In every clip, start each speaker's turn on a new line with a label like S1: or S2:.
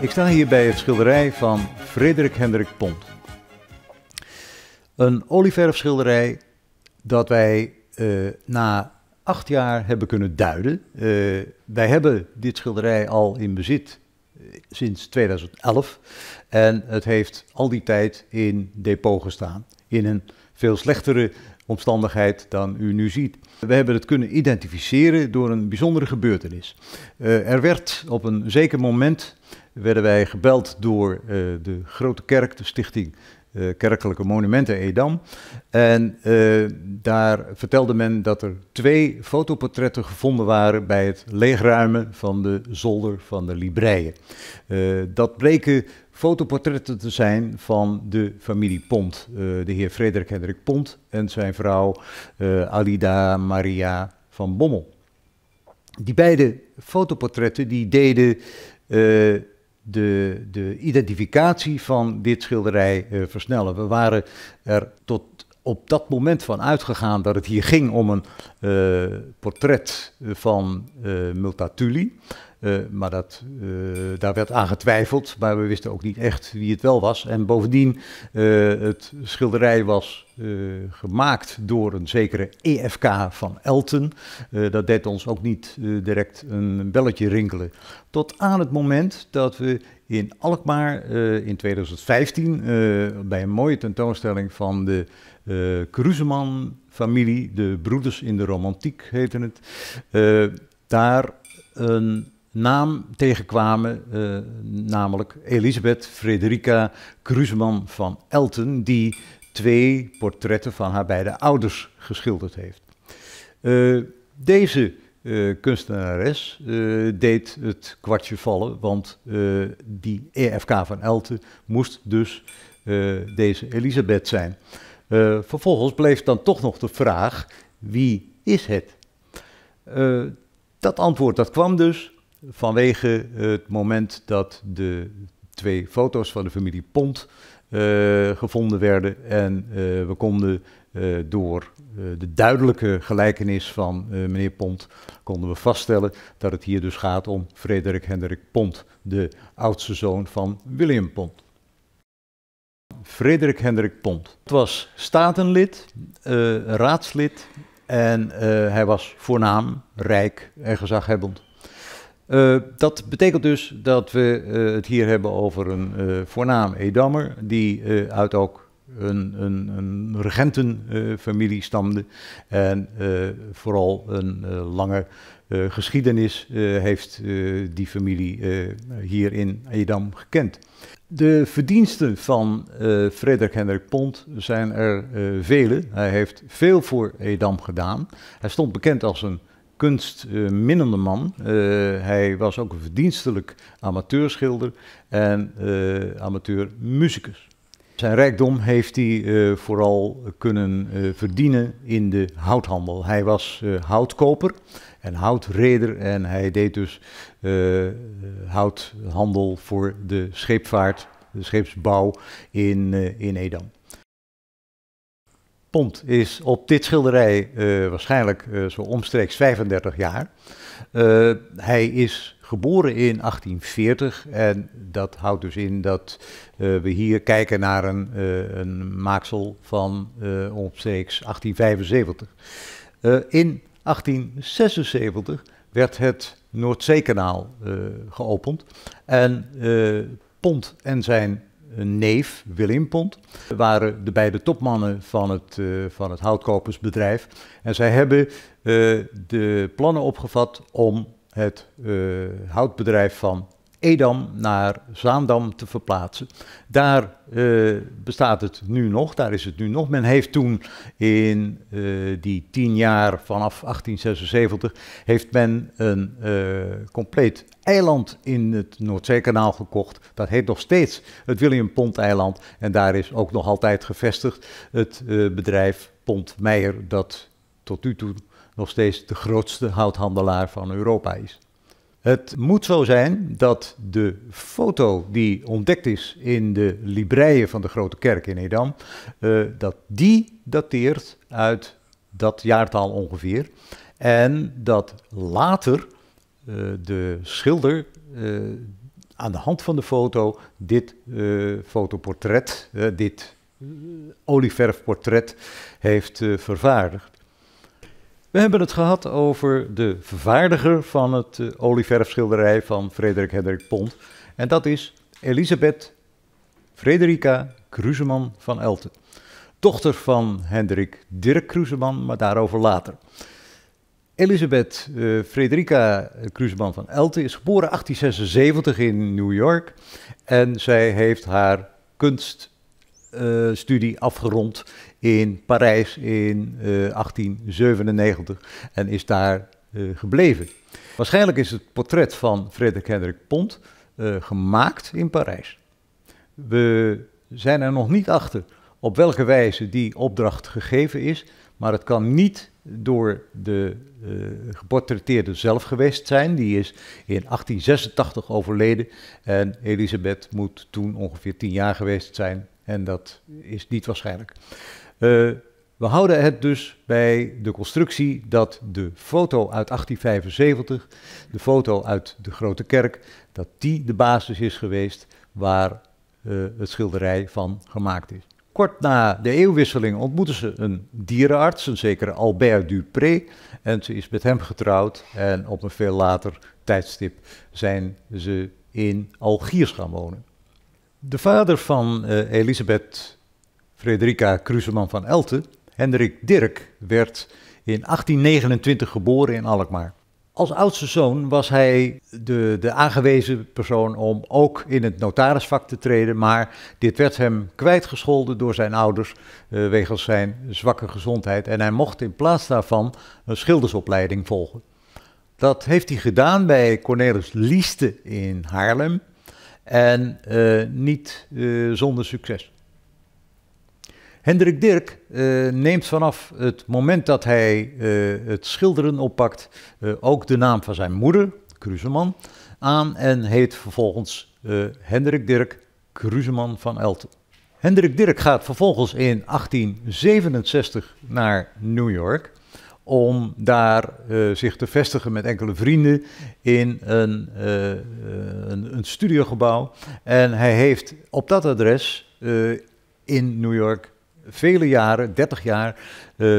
S1: Ik sta hier bij het schilderij van Frederik Hendrik Pont. Een olieverfschilderij dat wij eh, na acht jaar hebben kunnen duiden. Eh, wij hebben dit schilderij al in bezit eh, sinds 2011. En het heeft al die tijd in depot gestaan. In een veel slechtere omstandigheid dan u nu ziet. We hebben het kunnen identificeren door een bijzondere gebeurtenis. er werd op een zeker moment werden wij gebeld door eh, de grote kerk, de stichting eh, Kerkelijke Monumenten Edam. En eh, daar vertelde men dat er twee fotoportretten gevonden waren bij het leegruimen van de zolder van de Libreien. dat bleken fotoportretten te zijn van de familie Pont. de heer Frederik Hendrik Pont en zijn vrouw Alida Maria van Bommel. Die beide fotoportretten die deden de, de identificatie van dit schilderij eh, versnellen. We waren er tot op dat moment van uitgegaan dat het hier ging om een eh, portret eh, van Multatuli. Eh, maar dat, eh, daar werd aan getwijfeld, maar we wisten ook niet echt wie het wel was. En bovendien, eh, het schilderij was gemaakt door een zekere EFK van Elten. dat deed ons ook niet direct een belletje rinkelen. Tot aan het moment dat we in Alkmaar in 2015 bij een mooie tentoonstelling van de uh, Kruseman-familie, de Broeders in de Romantiek heette het, daar een naam tegenkwamen, eh, namelijk Elisabeth Frederica Kruseman van Elten, die twee portretten van haar beide ouders geschilderd heeft. Eh, deze uh, kunstenares deed het kwartje vallen, want die EFK van Elten moest dus deze Elisabeth zijn. vervolgens bleef dan toch nog de vraag: wie is het? dat antwoord dat kwam dus vanwege het moment dat de twee foto's van de familie Pont eh, gevonden werden. En eh, we konden eh, door de duidelijke gelijkenis van meneer Pont konden we vaststellen dat het hier dus gaat om Frederik Hendrik Pont, de oudste zoon van William Pont. Frederik Hendrik Pont was statenlid, raadslid en hij was voornaam, rijk en gezaghebbend. Eh, dat betekent dus dat we eh, het hier hebben over een eh, voornaam Edammer, die uit ook een, een, een regentenfamilie stamde en vooral een lange geschiedenis heeft die familie hier in Edam gekend. De verdiensten van uh, Frederik Hendrik Pont zijn er uh, vele. Hij heeft veel voor Edam gedaan. Hij stond bekend als een kunstminnende man. Eh, hij was ook een verdienstelijk amateurschilder en eh, amateurmuzikus. Zijn rijkdom heeft hij eh, vooral kunnen verdienen in de houthandel. Hij was uh, houtkoper en houtreder en hij deed dus houthandel voor de scheepvaart, de scheepsbouw in, in Edam is op dit schilderij eh, waarschijnlijk eh, zo omstreeks 35 jaar. Eh, hij is geboren in 1840 en dat houdt dus in dat we hier kijken naar een, een maaksel van omstreeks 1875. in 1876 werd het Noordzeekanaal geopend en Pont en zijn neef Willem Pont, waren de beide topmannen van het, eh, van het houtkopersbedrijf. En zij hebben eh, de plannen opgevat om het eh, houtbedrijf van Edam naar Zaandam te verplaatsen. Daar eh, bestaat het nu nog, daar is het nu nog. Men heeft toen in eh, die tien jaar vanaf 1876 heeft men een eh, compleet eiland in het Noordzeekanaal gekocht. Dat heet nog steeds het William Pont eiland en daar is ook nog altijd gevestigd het bedrijf Pont Meijer dat tot nu toe nog steeds de grootste houthandelaar van Europa is. Het moet zo zijn dat de foto die ontdekt is in de libreien van de Grote Kerk in Edam, eh, dat die dateert uit dat jaartal ongeveer. En dat later eh, de schilder eh, aan de hand van de foto dit fotoportret, dit olieverfportret heeft vervaardigd. We hebben het gehad over de vervaardiger van het eh, olieverfschilderij van Frederik Hendrik Pont. En dat is Elisabeth Frederica Kruseman van Elten. Dochter van Hendrik Dirk Kruseman, maar daarover later. Elisabeth eh, Frederica Kruseman van Elten is geboren 1876 in New York. En zij heeft haar kunst eh, studie afgerond in Parijs in 1897 eh, en is daar eh, gebleven. Waarschijnlijk is het portret van Frederik Hendrik Pont gemaakt in Parijs. We zijn er nog niet achter op welke wijze die opdracht gegeven is, maar het kan niet door de geportretteerde zelf geweest zijn. Die is in 1886 overleden en Elisabeth moet toen ongeveer tien jaar geweest zijn en dat is niet waarschijnlijk. Eh, we houden het dus bij de constructie dat de foto uit 1875, de foto uit de Grote Kerk, dat die de basis is geweest waar eh, het schilderij van gemaakt is. Kort na de eeuwwisseling ontmoeten ze een dierenarts, een zekere Albert Dupré. En ze is met hem getrouwd en op een veel later tijdstip zijn ze in Algiers gaan wonen. De vader van eh, Elisabeth Frederica Cruseman van Elte, Hendrik Dirk, werd in 1829 geboren in Alkmaar. Als oudste zoon was hij de, de aangewezen persoon om ook in het notarisvak te treden, maar dit werd hem kwijtgescholden door zijn ouders eh, wegens zijn zwakke gezondheid en hij mocht in plaats daarvan een schildersopleiding volgen. Dat heeft hij gedaan bij Cornelis Lieste in Haarlem en eh, niet eh, zonder succes. Hendrik Dirk eh, neemt vanaf het moment dat hij het schilderen oppakt ook de naam van zijn moeder, Kruseman, aan en heet vervolgens Hendrik Dirk Kruseman van Elten. Hendrik Dirk gaat vervolgens in 1867 naar New York om daar eh, zich te vestigen met enkele vrienden in een, uh, een, een, studiogebouw. En hij heeft op dat adres in New York vele jaren, 30 jaar,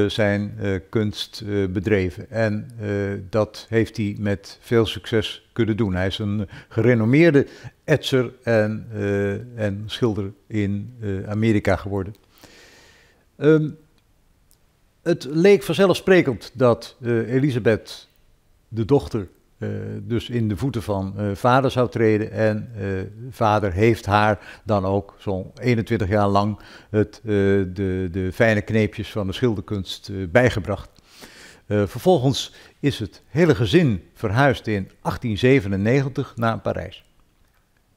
S1: zijn kunst bedreven. En dat heeft hij met veel succes kunnen doen. Hij is een gerenommeerde etser en, en schilder in Amerika geworden. Um, het leek vanzelfsprekend dat eh, Elisabeth, de dochter, eh, dus in de voeten van eh, vader zou treden. En vader heeft haar dan ook zo'n 21 jaar lang het, de, de fijne kneepjes van de schilderkunst bijgebracht. vervolgens is het hele gezin verhuisd in 1897 naar Parijs.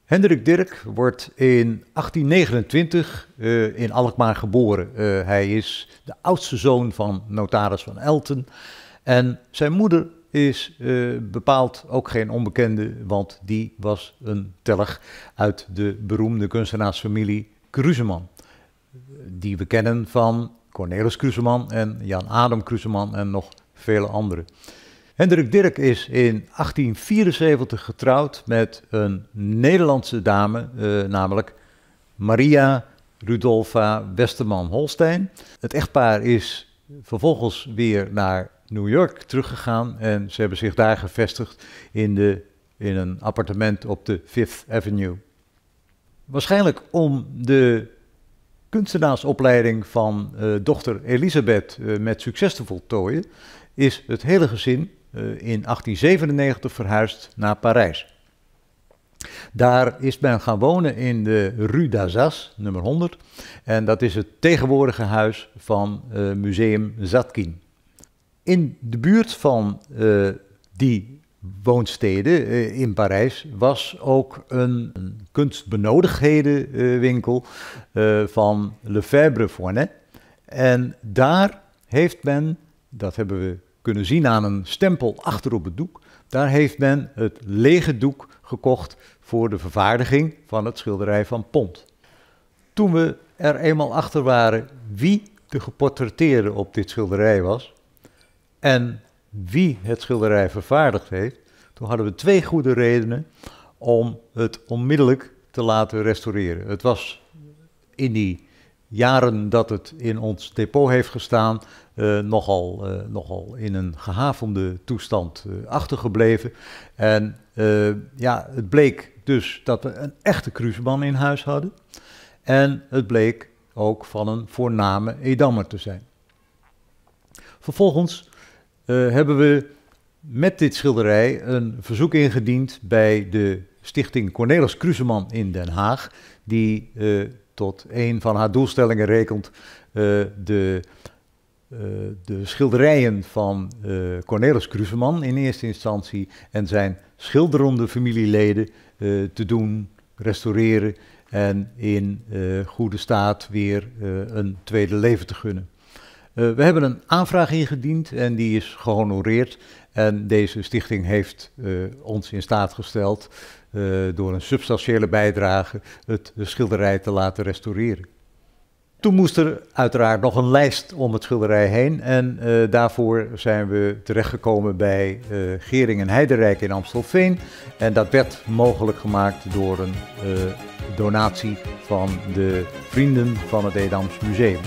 S1: Hendrik Dirk wordt in 1829 eh, in Alkmaar geboren. Eh, hij is de oudste zoon van notaris van Elten. En zijn moeder is eh, bepaald ook geen onbekende, want die was een teller uit de beroemde kunstenaarsfamilie Kruseman. Die we kennen van Cornelis Kruseman en Jan Adam Kruseman en nog vele anderen. Hendrik Dirk is in 1874 getrouwd met een Nederlandse dame, eh, namelijk Maria Rudolfa Westerman-Holstein. Het echtpaar is vervolgens weer naar New York teruggegaan en ze hebben zich daar gevestigd in, de, in een appartement op de Fifth Avenue. Waarschijnlijk om de kunstenaarsopleiding van uh, dochter Elisabeth eh, met succes te voltooien, is het hele gezin eh, in 1897 verhuisd naar Parijs. Daar is men gaan wonen in de Rue d'Azas, nummer 100. En dat is het tegenwoordige huis van uh, Museum Zatkin. In de buurt van eh, die woonsteden in Parijs was ook een, een kunstbenodigdhedenwinkel van Lefebvre Fournet. En daar heeft men, dat hebben we kunnen zien aan een stempel achter op het doek. Daar heeft men het lege doek gekocht voor de vervaardiging van het schilderij van Pont. Toen we er eenmaal achter waren wie de geportretteerde op dit schilderij was en wie het schilderij vervaardigd heeft, toen hadden we twee goede redenen om het onmiddellijk te laten restaureren. Het was in die jaren dat het in ons depot heeft gestaan, eh, nogal, eh, nogal in een gehavende toestand eh, achtergebleven. En ja, het bleek dus dat we een echte cruiseman in huis hadden. En het bleek ook van een voorname Edammer te zijn. Vervolgens hebben we met dit schilderij een verzoek ingediend bij de Stichting Cornelis Kruseman in Den Haag, die tot een van haar doelstellingen rekent eh, de, eh, de schilderijen van eh, Cornelis Kruseman in eerste instantie en zijn schilderende familieleden te doen, restaureren en in goede staat weer een tweede leven te gunnen. we hebben een aanvraag ingediend en die is gehonoreerd. En deze stichting heeft ons in staat gesteld eh, door een substantiële bijdrage het schilderij te laten restaureren. Toen moest er uiteraard nog een lijst om het schilderij heen. En eh, daarvoor zijn we terechtgekomen bij uh, Gering en Heiderijk in Amstelveen. En dat werd mogelijk gemaakt door een donatie van de vrienden van het Edams Museum.